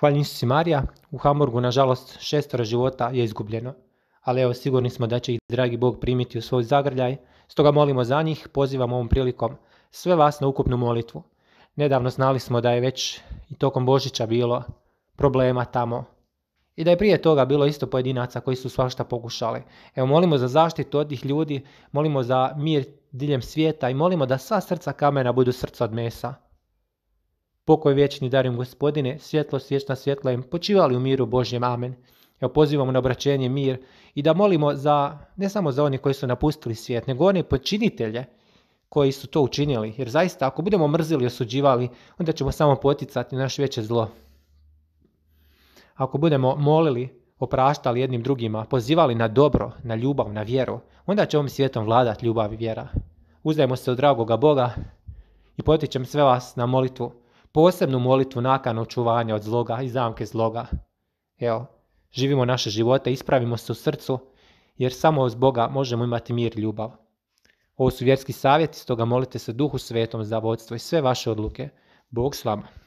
Hvala Isusi Marija, u Hamburgu nažalost šestora života je izgubljeno, ali evo sigurni smo da će ih dragi Bog primiti u svoj zagrljaj, stoga molimo za njih, pozivam ovom prilikom sve vas na ukupnu molitvu. Nedavno znali smo da je već i tokom Božića bilo problema tamo i da je prije toga bilo isto pojedinaca koji su svašta pokušali. Evo molimo za zaštitu od tih ljudi, molimo za mir diljem svijeta i molimo da sva srca kamena budu srca od mesa. Pokoj vječni darim gospodine, svjetlo svječna svjetla im, počivali u miru Božjem, amen. Evo pozivamo na obraćenje mir i da molimo za, ne samo za oni koji su napustili svijet, nego one počinitelje koji su to učinili. Jer zaista ako budemo mrzili i osuđivali, onda ćemo samo poticati naš veće zlo. Ako budemo molili, opraštali jednim drugima, pozivali na dobro, na ljubav, na vjeru, onda će ovim svijetom vladati ljubav i vjera. Uzajmo se od dragoga Boga i potičem sve vas na molitvu posebnu molitvu nakon očuvanja od zloga i zamke zloga. Evo, živimo naše živote, ispravimo se u srcu, jer samo uz Boga možemo imati mir i ljubav. Ovo su vjerski savjeti, stoga molite se Duhu Svetom za vodstvo i sve vaše odluke. Bog s vama.